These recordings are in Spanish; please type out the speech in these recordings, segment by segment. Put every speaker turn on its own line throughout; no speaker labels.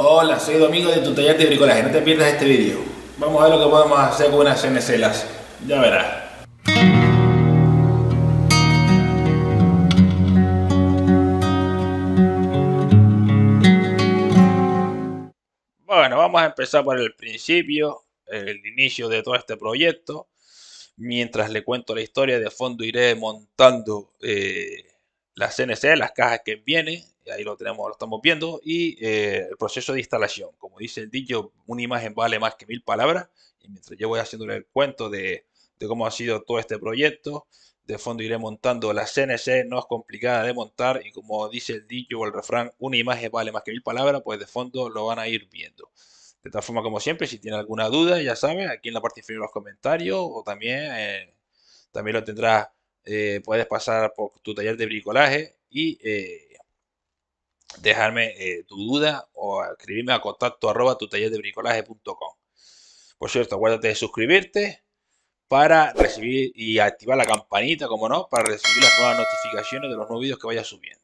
Hola, soy Domingo de tu taller de bricolaje, no te pierdas este vídeo. Vamos a ver lo que podemos hacer con unas CNCs, ya verás. Bueno, vamos a empezar por el principio, el inicio de todo este proyecto. Mientras le cuento la historia de fondo iré montando eh, las CNC, las cajas que vienen ahí lo tenemos, lo estamos viendo, y eh, el proceso de instalación. Como dice el dicho, una imagen vale más que mil palabras, y mientras yo voy haciendo el cuento de, cómo ha sido todo este proyecto, de fondo iré montando la CNC, no es complicada de montar y como dice el dicho o el refrán, una imagen vale más que mil palabras, pues de fondo lo van a ir viendo. De tal forma, como siempre, si tiene alguna duda, ya saben, aquí en la parte inferior de los comentarios o también, eh, también lo tendrás, eh, puedes pasar por tu taller de bricolaje y dejarme eh, tu duda o escribirme a contacto arroba tu taller de bricolaje.com. Por cierto, acuérdate de suscribirte para recibir y activar la campanita, como no, para recibir las nuevas notificaciones de los nuevos vídeos que vaya subiendo.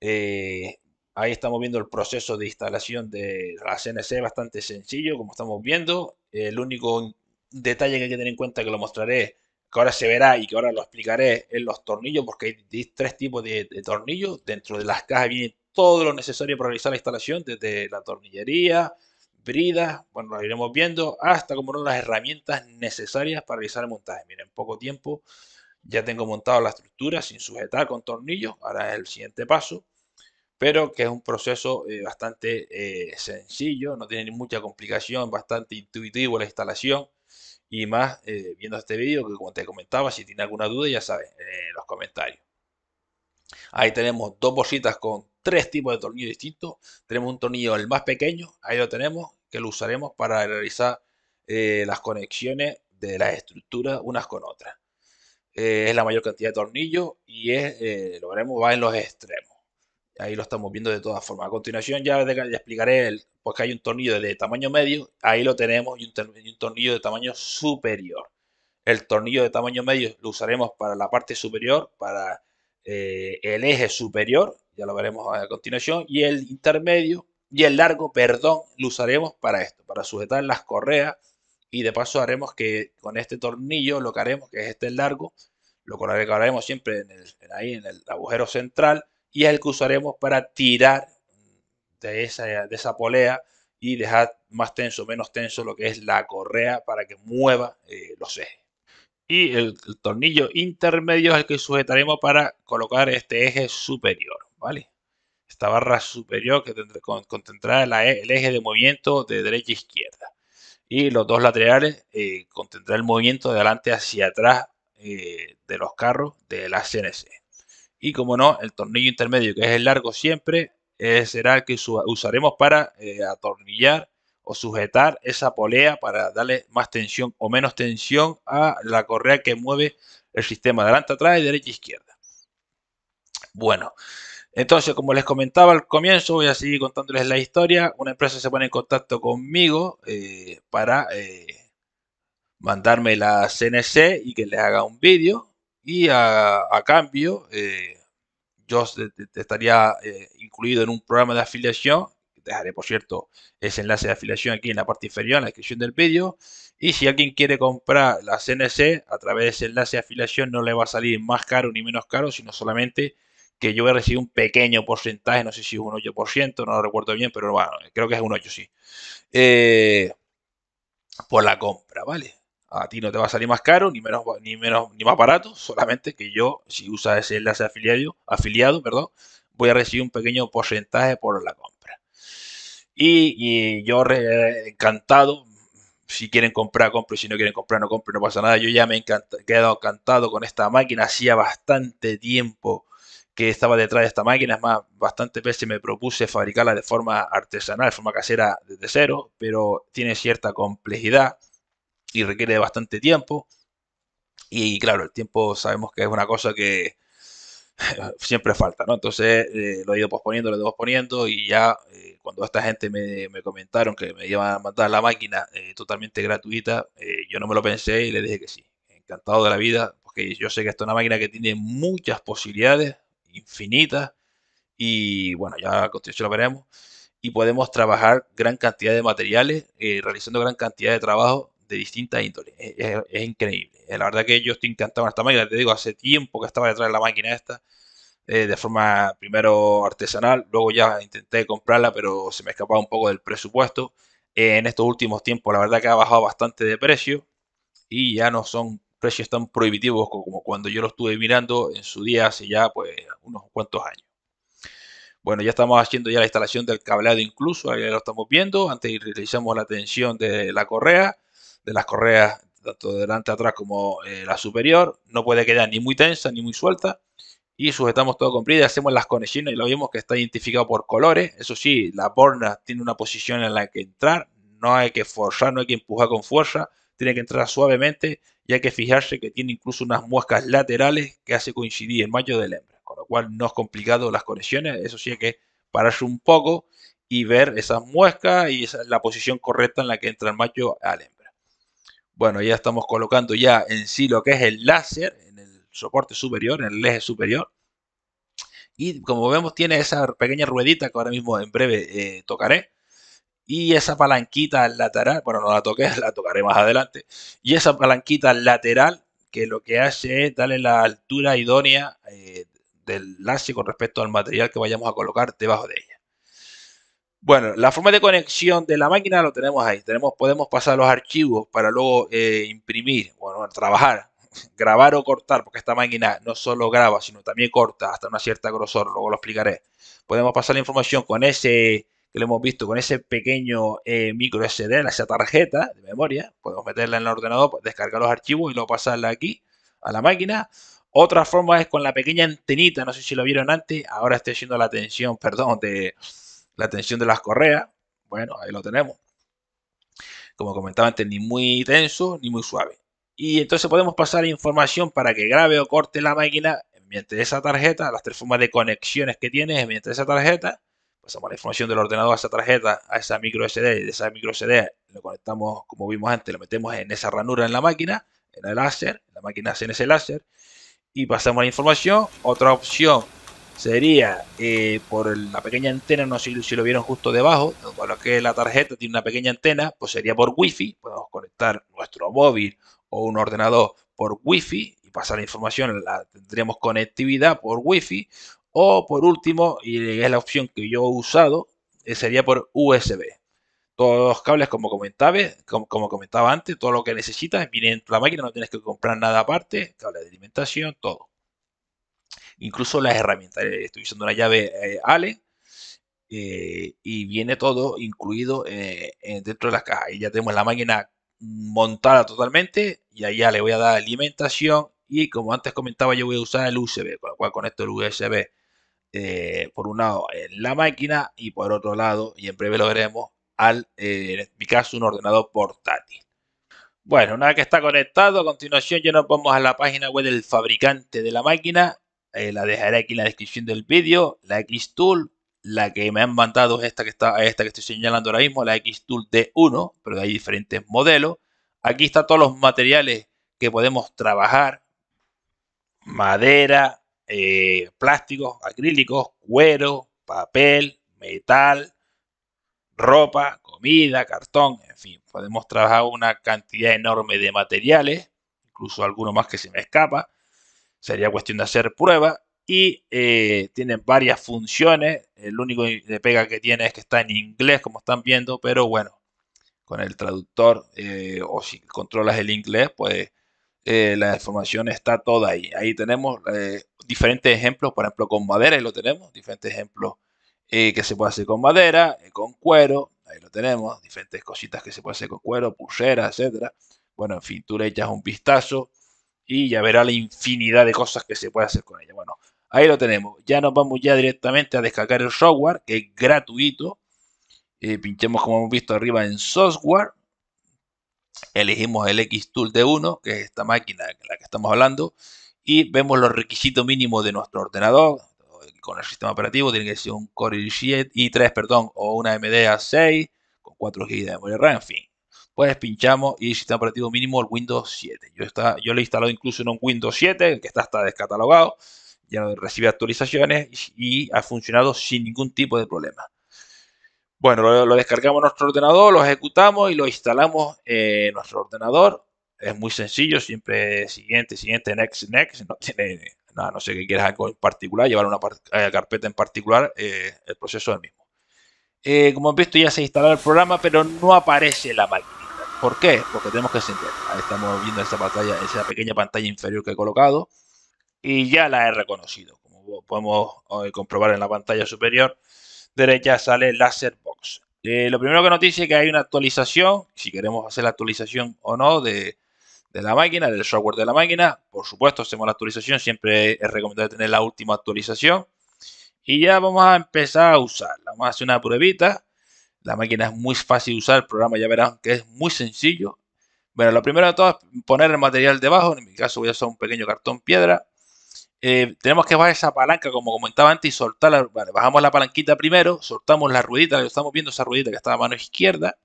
Eh, ahí estamos viendo el proceso de instalación de la CNC, bastante sencillo, como estamos viendo. El único detalle que hay que tener en cuenta que lo mostraré, que ahora se verá y que ahora lo explicaré, en los tornillos, porque hay tres tipos de, tornillos. Dentro de las cajas todo lo necesario para realizar la instalación, desde la tornillería, bridas, bueno, lo iremos viendo, hasta como no las herramientas necesarias para realizar el montaje. Miren, en poco tiempo ya tengo montado la estructura sin sujetar con tornillos, ahora es el siguiente paso, pero que es un proceso eh, bastante eh, sencillo, no tiene mucha complicación, bastante intuitivo la instalación. Y más eh, viendo este vídeo que como te comentaba, si tiene alguna duda ya saben. en los comentarios. Ahí tenemos dos bolsitas con tres tipos de tornillo distintos. Tenemos un tornillo, el más pequeño, ahí lo tenemos, que lo usaremos para realizar eh, las conexiones de las estructuras unas con otras. Eh, es la mayor cantidad de tornillos y eh, lo veremos, va en los extremos. Ahí lo estamos viendo de todas formas. A continuación ya les explicaré el, porque hay un tornillo de tamaño medio, ahí lo tenemos, y un, tornillo de tamaño superior. El tornillo de tamaño medio lo usaremos para la parte superior, para el eje superior ya lo veremos a continuación, y el intermedio y el largo, perdón, lo usaremos para esto, para sujetar las correas y de paso haremos que con este tornillo lo que haremos, que es este largo, lo colocaremos siempre en el, ahí en el agujero central y es el que usaremos para tirar de esa, polea y dejar más tenso, menos tenso lo que es la correa para que mueva eh, los ejes. Y el, el tornillo intermedio es el que sujetaremos para colocar este eje superior. Esta barra superior que contendrá e, el eje de movimiento de derecha a izquierda. Y los dos laterales eh, contendrá el movimiento de adelante hacia atrás eh, de los carros de la CNC. Y como no, el tornillo intermedio, que es el largo siempre, eh, será el que usaremos para atornillar o sujetar esa polea para darle más tensión o menos tensión a la correa que mueve el sistema delante adelante atrás y derecha a izquierda. Bueno, entonces, como les comentaba al comienzo, voy a seguir contándoles la historia. Una empresa se pone en contacto conmigo eh, para eh, mandarme la CNC y que les haga un vídeo. Y a, cambio, eh, yo estaría incluido en un programa de afiliación. Dejaré, por cierto, ese enlace de afiliación aquí en la parte inferior, en la descripción del vídeo. Y si alguien quiere comprar la CNC a través de ese enlace de afiliación, no le va a salir más caro ni menos caro, sino solamente que yo voy a recibir un pequeño porcentaje, no sé si es un 8%, no lo recuerdo bien, pero bueno, creo que es un 8, sí. Eh, por la compra, ¿vale? A ti no te va a salir más caro, ni menos, ni menos, ni más barato, solamente que yo, si usas ese enlace afiliado, afiliado, perdón, voy a recibir un pequeño porcentaje por la compra. Y, yo encantado, si quieren comprar, compro, si no quieren comprar, no compro, no pasa nada. Yo ya me he quedado encantado con esta máquina, hacía bastante tiempo que estaba detrás de esta máquina. Es más, bastante veces me propuse fabricarla de forma artesanal, de forma casera desde cero, pero tiene cierta complejidad y requiere bastante tiempo. Y claro, el tiempo sabemos que es una cosa que siempre falta, ¿no? Entonces eh, lo he ido posponiendo, lo he ido posponiendo y ya eh, cuando esta gente me, comentaron que me iban a mandar la máquina eh, totalmente gratuita, yo no me lo pensé y le dije que sí. Encantado de la vida, porque yo sé que esta es una máquina que tiene muchas posibilidades, infinitas y bueno, ya a construcción lo veremos. Y podemos trabajar gran cantidad de materiales, eh, realizando gran cantidad de trabajo de distintas índoles. Eh, eh, es, increíble. La verdad que yo estoy encantado con esta máquina. Te digo, hace tiempo que estaba detrás de la máquina esta, de forma primero artesanal, luego ya intenté comprarla, pero se me escapaba un poco del presupuesto. en estos últimos tiempos, la verdad que ha bajado bastante de precio y ya no son precios tan prohibitivos como cuando yo lo estuve mirando en su día hace ya pues unos cuantos años. Bueno, ya estamos haciendo ya la instalación del cableado incluso, ahí lo estamos viendo. Antes realizamos la tensión de la correa, de las correas tanto delante atrás como eh, la superior. No puede quedar ni muy tensa ni muy suelta. Y sujetamos todo con hacemos las conexiones y lo vimos que está identificado por colores. Eso sí, la borna tiene una posición en la que entrar. No hay que forzar, no hay que empujar con fuerza. Tiene que entrar suavemente y hay que fijarse que tiene incluso unas muescas laterales que hace coincidir el macho del hembra, con lo cual no es complicado las conexiones, eso sí hay que pararse un poco y ver esas muescas y la posición correcta en la que entra el macho al hembra. Bueno, ya estamos colocando ya en sí lo que es el láser en el soporte superior, en el eje superior. Y como vemos tiene esa pequeña ruedita que ahora mismo en breve eh, tocaré y esa palanquita lateral, bueno, no la toqué, la tocaré más adelante, y esa palanquita lateral que lo que hace es darle la altura idónea eh, del lance con respecto al material que vayamos a colocar debajo de ella. Bueno, la forma de conexión de la máquina lo tenemos ahí. Tenemos, podemos pasar los archivos para luego eh, imprimir, bueno, trabajar, grabar o cortar, porque esta máquina no solo graba, sino también corta hasta una cierta grosor, luego lo explicaré. Podemos pasar la información con ese que lo hemos visto con ese pequeño eh, micro SD, esa tarjeta de memoria, podemos meterla en el ordenador, descargar los archivos y luego pasarla aquí a la máquina. Otra forma es con la pequeña antenita, no sé si lo vieron antes, ahora estoy haciendo la tensión, perdón, de la tensión de las correas. Bueno, ahí lo tenemos. Como comentaba antes, ni muy tenso ni muy suave. Y entonces podemos pasar información para que grabe o corte la máquina mediante esa tarjeta, las tres formas de conexiones que tiene mediante esa tarjeta pasamos pues la información del ordenador a esa tarjeta, a esa micro SD, y de esa micro SD lo conectamos, como vimos antes, lo metemos en esa ranura en la máquina, en el láser, la máquina hace en ese láser, y pasamos la información. Otra opción sería eh, por la pequeña antena, no sé si, lo vieron justo debajo, con que la tarjeta tiene una pequeña antena, pues sería por Wi-Fi, podemos conectar nuestro móvil o un ordenador por Wi-Fi y pasar la información, la, conectividad por wifi. fi o por último, y es la opción que yo he usado, eh, sería por USB. Todos los cables, como comentaba, como, comentaba antes, todo lo que necesitas viene en la máquina, no tienes que comprar nada aparte, cable de alimentación, todo. Incluso las herramientas. Eh, estoy usando una llave Allen eh, Ale y viene todo incluido dentro de las cajas. Y ya tenemos la máquina montada totalmente y allá le voy a dar alimentación y como antes comentaba yo voy a usar el USB, con lo cual conecto el USB eh, por un lado en la máquina y por otro lado, y en breve lo veremos, al, eh, en mi caso, un ordenador portátil. Bueno, una vez que está conectado, a continuación ya nos vamos a la página web del fabricante de la máquina. Eh, la dejaré aquí en la descripción del vídeo. La X-Tool, la que me han mandado es esta que, está, esta que estoy señalando ahora mismo, la X-Tool D1, pero hay diferentes modelos. Aquí están todos los materiales que podemos trabajar. Madera, eh, plásticos, acrílicos, cuero, papel, metal, ropa, comida, cartón, en fin, podemos trabajar una cantidad enorme de materiales, incluso alguno más que se me escapa. Sería cuestión de hacer pruebas y eh, tienen varias funciones. El único de pega que tiene es que está en inglés, como están viendo, pero bueno, con el traductor eh, o si controlas el inglés, pues eh, la información está toda ahí. Ahí tenemos eh, diferentes ejemplos, por ejemplo, con madera, y lo tenemos, diferentes ejemplos eh, que se puede hacer con madera, con cuero, ahí lo tenemos, diferentes cositas que se puede hacer con cuero, pulseras, etcétera. Bueno, en fin, tú le echas un vistazo y ya verá la infinidad de cosas que se puede hacer con ella. Bueno, ahí lo tenemos. Ya nos vamos ya directamente a descargar el software, que es gratuito. pinchemos como hemos visto arriba en software elegimos el Xtool de 1, que es esta máquina en la que estamos hablando, y vemos los requisitos mínimos de nuestro ordenador. Con el sistema operativo tiene que ser un Core i3, perdón, o una AMD A6 con 4 GB de memoria RAM, en fin. Pues pinchamos y el sistema operativo mínimo el Windows 7. Yo, está, yo he instalado incluso en un Windows 7, que está hasta descatalogado, ya recibe actualizaciones y ha funcionado sin ningún tipo de problema. Bueno, lo, descargamos en nuestro ordenador, lo ejecutamos y lo instalamos en nuestro ordenador. Es muy sencillo, siempre siguiente, siguiente, next, next. No tiene nada, no sé qué quieras en particular, llevar una eh, carpeta en particular, eh, el proceso es el mismo. Eh, como han visto, ya se instalado el programa, pero no aparece la máquina. ¿Por qué? Porque tenemos que encender. Ahí estamos viendo esa pantalla, esa pequeña pantalla inferior que he colocado. Y ya la he reconocido. Como podemos comprobar en la pantalla superior, derecha sale Laserbox. Eh, lo primero que nos dice es que hay una actualización, si queremos hacer la actualización o no de, de la máquina, del software de la máquina. Por supuesto, hacemos la actualización, siempre es recomendable tener la última actualización. Y ya vamos a empezar a usarla. Vamos a hacer una pruebita. La máquina es muy fácil de usar, el programa ya verán que es muy sencillo. Bueno, lo primero de todo es poner el material debajo. En mi caso voy a usar un pequeño cartón piedra. Eh, tenemos que bajar esa palanca, como comentaba antes, y soltarla. bajamos la palanquita primero, soltamos la ruedita, estamos viendo esa ruedita que está a mano izquierda.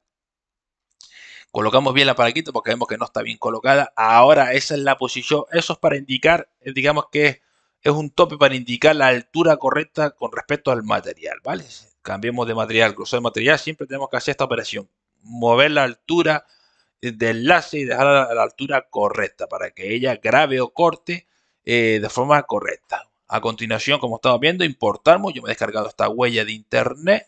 Colocamos bien la palanquita porque vemos que no está bien colocada. Ahora esa es la posición, eso es para indicar, eh, digamos que es un tope para indicar la altura correcta con respecto al material, ¿vale? Cambiemos de material, grosor de material, siempre tenemos que hacer esta operación. Mover la altura eh, del enlace y dejarla a la altura correcta para que ella grave o corte eh, de forma correcta. A continuación, como estamos viendo, importamos. Yo me he descargado esta huella de internet.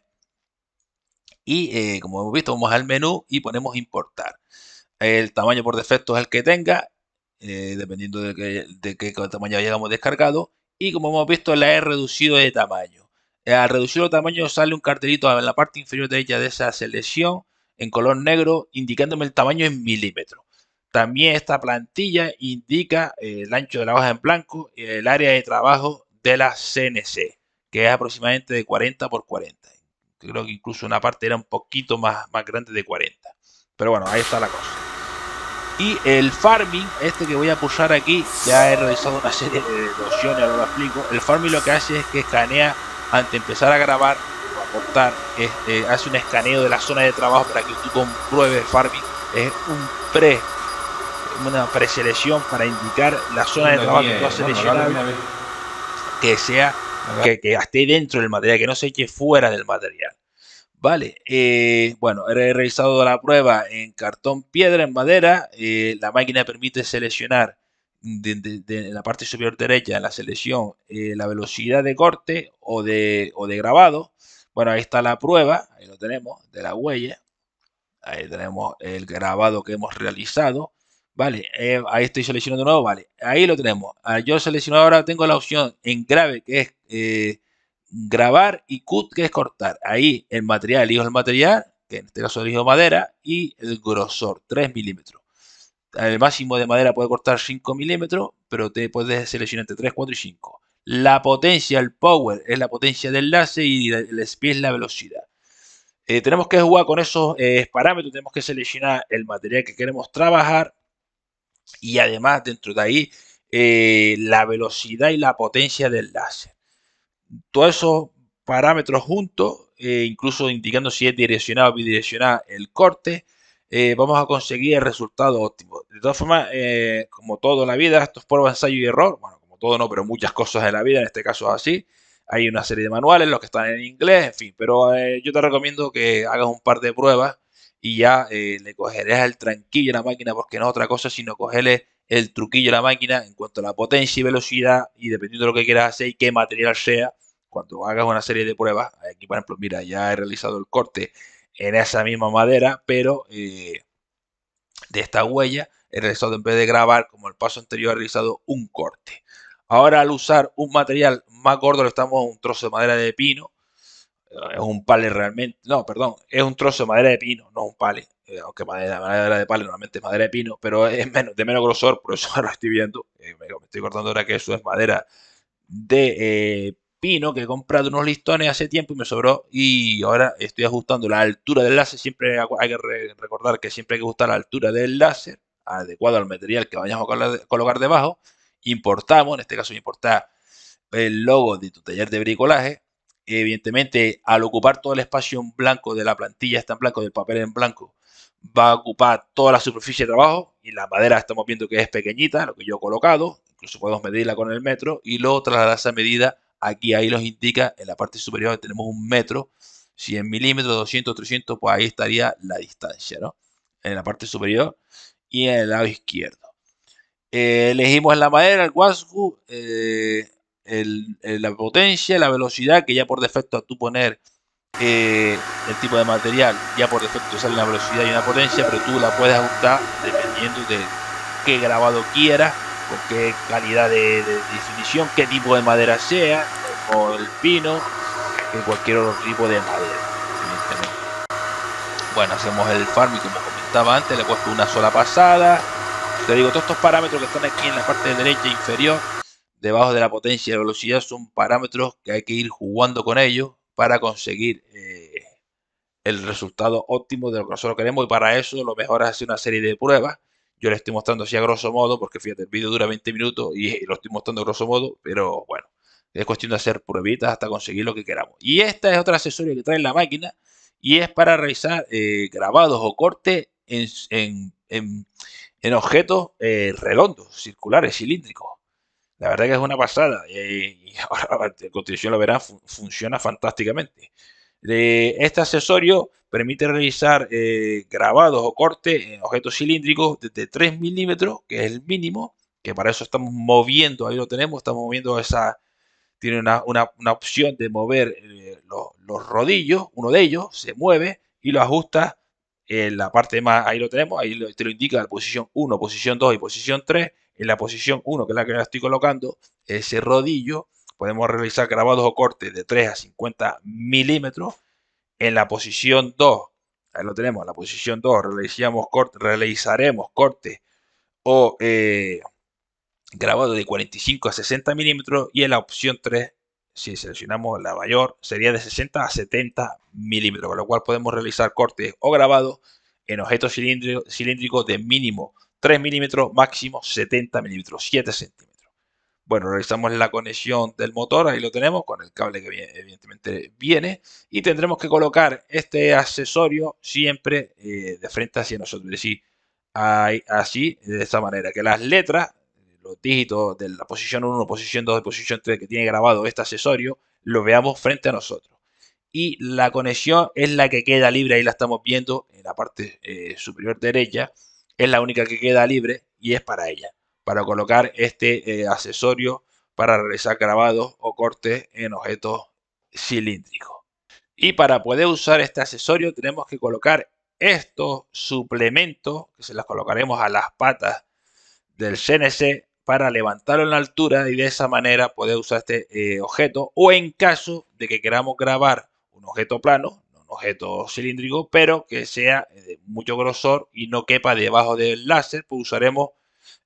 Y eh, como hemos visto, vamos al menú y ponemos importar. El tamaño por defecto es el que tenga, eh, dependiendo de, qué tamaño hayamos descargado. Y como hemos visto, la he reducido de tamaño. Al reducir el tamaño sale un cartelito en la parte inferior de ella de esa selección en color negro, indicándome el tamaño en milímetros. También esta plantilla indica eh, el ancho de la hoja en blanco y el área de trabajo de la CNC, que es aproximadamente de 40 por 40. Creo que incluso una parte era un poquito más, más grande de 40. Pero bueno, ahí está la cosa. Y el farming, este que voy a pulsar aquí, ya he realizado una serie de opciones, ahora lo explico. El farming lo que hace es que escanea antes de empezar a grabar o a cortar, eh, hace un escaneo de la zona de trabajo para que tú compruebes el farming. Es un pre una preselección para indicar la zona de trabajo que que sea que, esté dentro del material, que no se eche fuera del material. Vale, eh, bueno, he realizado la prueba en cartón, piedra, en madera. Eh, la máquina permite seleccionar en la parte superior derecha, en la selección, eh, la velocidad de corte o de, o de grabado. Bueno, ahí está la prueba, ahí lo tenemos, de la huella. Ahí tenemos el grabado que hemos realizado. Vale, eh, ahí estoy seleccionando de nuevo, vale. Ahí lo tenemos. Ah, yo selecciono ahora, tengo la opción en grave, que es eh, grabar, y cut, que es cortar. Ahí el material, hijo el material, que en este caso de madera, y el grosor, 3 milímetros. El máximo de madera puede cortar 5 milímetros, pero te puedes seleccionar entre 3, 4 y 5. La potencia, el power, es la potencia del enlace y el speed es la velocidad. Eh, tenemos que jugar con esos parámetros, tenemos que seleccionar el material que queremos trabajar y además dentro de ahí eh, la velocidad y la potencia del láser. Todos esos parámetros juntos, eh, incluso indicando si es direccionado o bidireccional el corte, eh, vamos a conseguir el resultado óptimo. De todas formas, como todo en la vida, esto es prueba, ensayo y error. Bueno, como todo no, pero muchas cosas de la vida, en este caso es así. Hay una serie de manuales, los que están en inglés, en fin. Pero yo te recomiendo que hagas un par de pruebas y ya eh, le cogerás el tranquillo a la máquina porque no es otra cosa sino cogerle el truquillo a la máquina en cuanto a la potencia y velocidad y dependiendo de lo que quieras hacer y qué material sea, cuando hagas una serie de pruebas, aquí por ejemplo, mira, ya he realizado el corte en esa misma madera, pero eh, de esta huella he realizado en vez de grabar como el paso anterior he realizado un corte. Ahora al usar un material más gordo, le estamos un trozo de madera de pino, es un pale realmente, no, perdón, es un trozo de madera de pino, no un pale, eh, aunque madera, madera, de pale normalmente es madera de pino, pero es menos, de menos grosor, por eso ahora lo estoy viendo, eh, me, estoy cortando ahora que eso es madera de eh, pino que he comprado unos listones hace tiempo y me sobró y ahora estoy ajustando la altura del láser, siempre hay que recordar que siempre hay que ajustar la altura del láser adecuado al material que vayamos a colocar debajo, importamos, en este caso importa el logo de tu taller de bricolaje, Evidentemente, al ocupar todo el espacio en blanco de la plantilla, está en blanco, del papel en blanco, va a ocupar toda la superficie de trabajo y la madera estamos viendo que es pequeñita, lo que yo he colocado, incluso podemos medirla con el metro y luego trasladar esa medida aquí, ahí los indica en la parte superior tenemos un metro, 100 milímetros, 200, 300, pues ahí estaría la distancia, ¿no? En la parte superior y en el lado izquierdo. Eh, elegimos la madera, el guasco eh, eh, la potencia, la velocidad, que ya por defecto a tú poner eh, el tipo de material, ya por defecto sale una velocidad y una potencia, pero tú la puedes ajustar dependiendo de qué grabado quieras, con qué calidad de, definición, qué tipo de madera sea, o el pino, que cualquier otro tipo de madera. Bueno, hacemos el farm como comentaba antes, le he puesto una sola pasada. Te digo, todos estos parámetros que están aquí en la parte derecha inferior debajo de la potencia y la velocidad son parámetros que hay que ir jugando con ellos para conseguir eh, el resultado óptimo de lo que nosotros queremos y para eso lo mejor es hacer una serie de pruebas. Yo le estoy mostrando así a grosso modo, porque fíjate, el vídeo dura 20 minutos y eh, lo estoy mostrando a grosso modo, pero bueno, es cuestión de hacer pruebitas hasta conseguir lo que queramos. Y esta es otra accesorio que trae la máquina y es para realizar eh, grabados o cortes en, objetos redondos, circulares, cilíndricos. La verdad que es una pasada. Eh, y ahora la constitución lo verán, funciona fantásticamente. este accesorio permite realizar eh, grabados o cortes en objetos cilíndricos desde 3 milímetros, que es el mínimo, que para eso estamos moviendo, ahí lo tenemos, estamos moviendo esa, tiene una, opción de mover eh, los, los, rodillos, uno de ellos se mueve y lo ajusta en la parte más, ahí lo tenemos, ahí te lo indica la posición 1, posición 2 y posición 3, en la posición 1, que es la que yo estoy colocando, ese rodillo, podemos realizar grabados o cortes de 3 a 50 milímetros. En la posición 2, ahí lo tenemos, en la posición 2 realizamos corte, realizaremos cortes o eh, grabado de 45 a 60 milímetros y en la opción 3 si seleccionamos la mayor sería de 60 a 70 milímetros con lo cual podemos realizar cortes o grabados en objetos cilíndricos de mínimo 3 milímetros, máximo 70 milímetros, 7 centímetros. Bueno, realizamos la conexión del motor, ahí lo tenemos, con el cable que evidentemente viene, y tendremos que colocar este accesorio siempre eh, de frente hacia nosotros, es decir, así, de esta manera, que las letras, los dígitos de la posición 1, posición 2, de posición 3 que tiene grabado este accesorio, lo veamos frente a nosotros y la conexión es la que queda libre, ahí la estamos viendo en la parte eh, superior derecha, es la única que queda libre y es para ella, para colocar este eh, accesorio para realizar grabados o cortes en objetos cilíndricos. Y para poder usar este accesorio tenemos que colocar estos suplementos que se los colocaremos a las patas del CNC para levantarlo en la altura y de esa manera poder usar este eh, objeto o en caso de que queramos grabar un objeto plano objeto cilíndrico, pero que sea eh, mucho grosor y no quepa debajo del láser, pues usaremos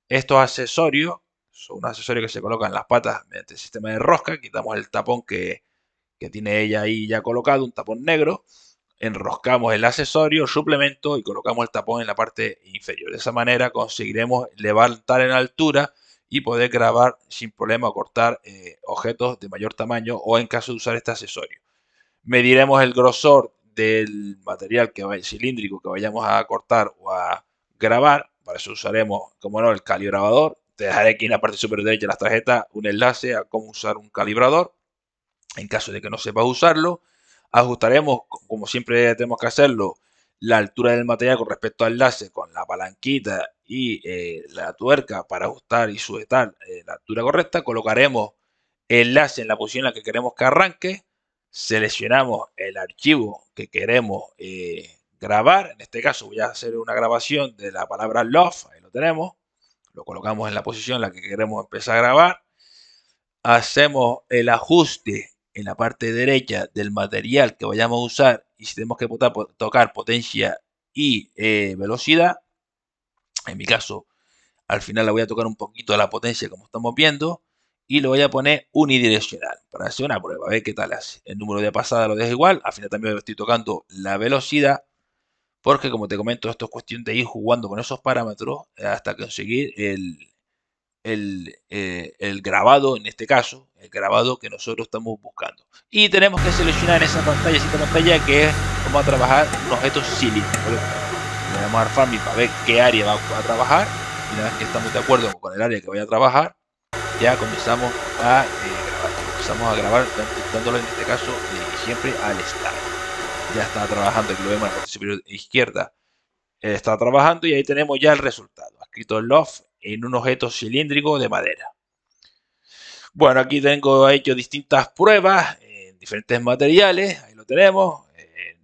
estos accesorios. Son un accesorio que se coloca en las patas mediante el sistema de rosca. Quitamos el tapón que, tiene ella ahí ya colocado, un tapón negro. Enroscamos el accesorio, suplemento y colocamos el tapón en la parte inferior. De esa manera conseguiremos levantar en altura y poder grabar sin problema o cortar eh, objetos de mayor tamaño o en caso de usar este accesorio. Mediremos el grosor del material que va vaya, cilíndrico que vayamos a cortar o a grabar. Para eso usaremos, como no, el calibrador. Te dejaré aquí en la parte superior derecha de la tarjeta un enlace a cómo usar un calibrador. En caso de que no sepas usarlo, ajustaremos, como siempre tenemos que hacerlo, la altura del material con respecto al enlace con la palanquita y eh, la tuerca para ajustar y sujetar eh, la altura correcta. Colocaremos el enlace en la posición en la que queremos que arranque seleccionamos el archivo que queremos eh, grabar. En este caso voy a hacer una grabación de la palabra love, ahí lo tenemos. Lo colocamos en la posición en la que queremos empezar a grabar. Hacemos el ajuste en la parte derecha del material que vayamos a usar y si tenemos que tocar potencia y eh, velocidad, en mi caso al final la voy a tocar un poquito la potencia como estamos viendo y lo voy a poner unidireccional para hacer una prueba, a ver qué tal hace. El número de pasadas lo dejo igual, al final también estoy tocando la velocidad, porque como te comento, esto es cuestión de ir jugando con esos parámetros hasta conseguir el, el, eh, grabado, en este caso, el grabado que nosotros estamos buscando. Y tenemos que seleccionar en esa pantalla, esta pantalla, que es vamos a trabajar un objeto cilíndrico. Le damos al farming para ver qué área va a trabajar, y una vez que estamos de acuerdo con el área que voy a trabajar, ya comenzamos a eh, grabar. Comenzamos a grabar dándolo en este caso eh, siempre al estar. Ya está trabajando, aquí lo vemos en la superior izquierda. Está trabajando y ahí tenemos ya el resultado. Escrito Love en un objeto cilíndrico de madera. Bueno, aquí tengo hecho distintas pruebas eh, en diferentes materiales. Ahí lo tenemos.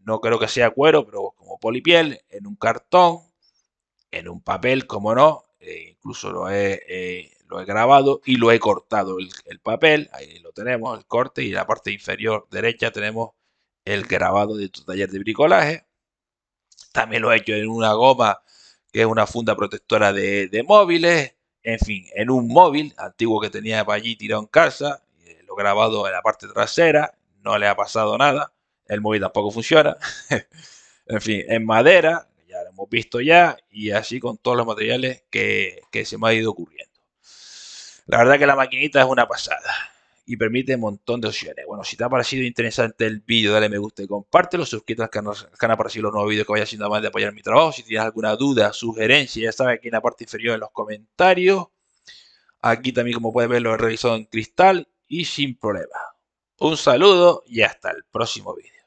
no creo que sea cuero, pero como polipiel, en un cartón, en un papel, como no. incluso lo he, lo he grabado y lo he cortado el, papel, ahí lo tenemos, el corte, y en la parte inferior derecha tenemos el grabado de tu taller de bricolaje. También lo he hecho en una goma que es una funda protectora de, móviles, en fin, en un móvil antiguo que tenía para allí tirado en casa, eh, lo he grabado en la parte trasera, no le ha pasado nada, el móvil tampoco funciona, en fin, en madera, ya lo hemos visto ya, y así con todos los materiales que se me ha ido ocurriendo. La verdad que la maquinita es una pasada y permite un montón de opciones. Bueno, si te ha parecido interesante el vídeo, dale me gusta y compártelo. Suscríbete al canal, canal para recibir los nuevos vídeos que vaya haciendo más de apoyar mi trabajo. Si tienes alguna duda, sugerencia, ya sabes aquí en la parte inferior en los comentarios. Aquí también, como puedes ver, lo he revisado en cristal y sin problema. Un saludo y hasta el próximo vídeo.